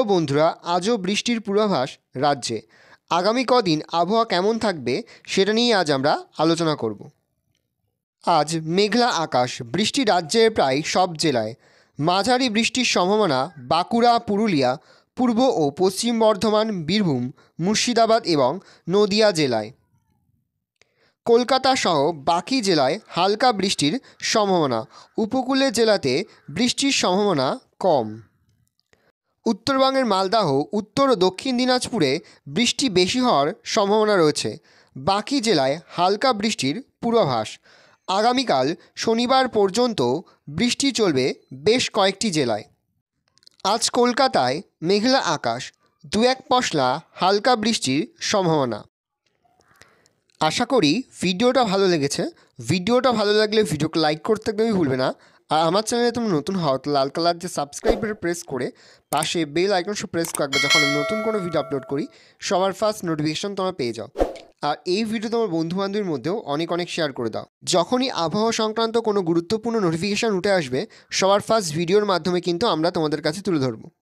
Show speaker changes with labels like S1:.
S1: প্রিয় বন্ধুরা আজও বৃষ্টির পূর্বাভাস রাজ্যে আগামী কদিন আবহাওয়া কেমন থাকবে সেটা নিয়ে আজ আমরা আলোচনা করব আজ মেঘলা আকাশ বৃষ্টি রাজ্যের প্রায় সব জেলায় মাঝারি বৃষ্টির সম্ভাবনা বাঁকুড়া পুরুলিয়া পূর্ব ও পশ্চিম বর্ধমান বীরভূম মুর্শিদাবাদ এবং নদিয়া জেলায় কলকাতা সহ বাকি জেলায় হালকা বৃষ্টির সম্ভাবনা উপকূলের জেলাতে বৃষ্টির সম্ভাবনা কম উত্তরবঙ্গের মালদাহ উত্তর ও দক্ষিণ দিনাজপুরে বৃষ্টি বেশি হওয়ার সম্ভাবনা রয়েছে বাকি জেলায় হালকা বৃষ্টির পূর্বাভাস আগামীকাল শনিবার পর্যন্ত বৃষ্টি চলবে বেশ কয়েকটি জেলায় আজ কলকাতায় মেঘলা আকাশ দু এক পশলা হালকা বৃষ্টির সম্ভাবনা আশা করি ভিডিওটা ভালো লেগেছে ভিডিওটা ভালো লাগলে ভিডিওকে লাইক করতে একদমই ভুলবে না আর আমার চ্যানেলে তুমি নতুন হও তো লাল কালার যে সাবস্ক্রাইবার প্রেস করে পাশে বেল আইকনসে প্রেস করবে যখন আমি নতুন কোনো ভিডিও আপলোড করি সবার ফার্স্ট নোটিফিকেশন তোমরা পেয়ে যাও আর এই ভিডিও তোমার বন্ধুবান্ধবের মধ্যেও অনেক অনেক শেয়ার করে দাও যখনই আবহাওয়া সংক্রান্ত কোনো গুরুত্বপূর্ণ নোটিফিকেশান উঠে আসবে সবার ফার্স্ট ভিডিওর মাধ্যমে কিন্তু আমরা তোমাদের কাছে তুলে ধরবো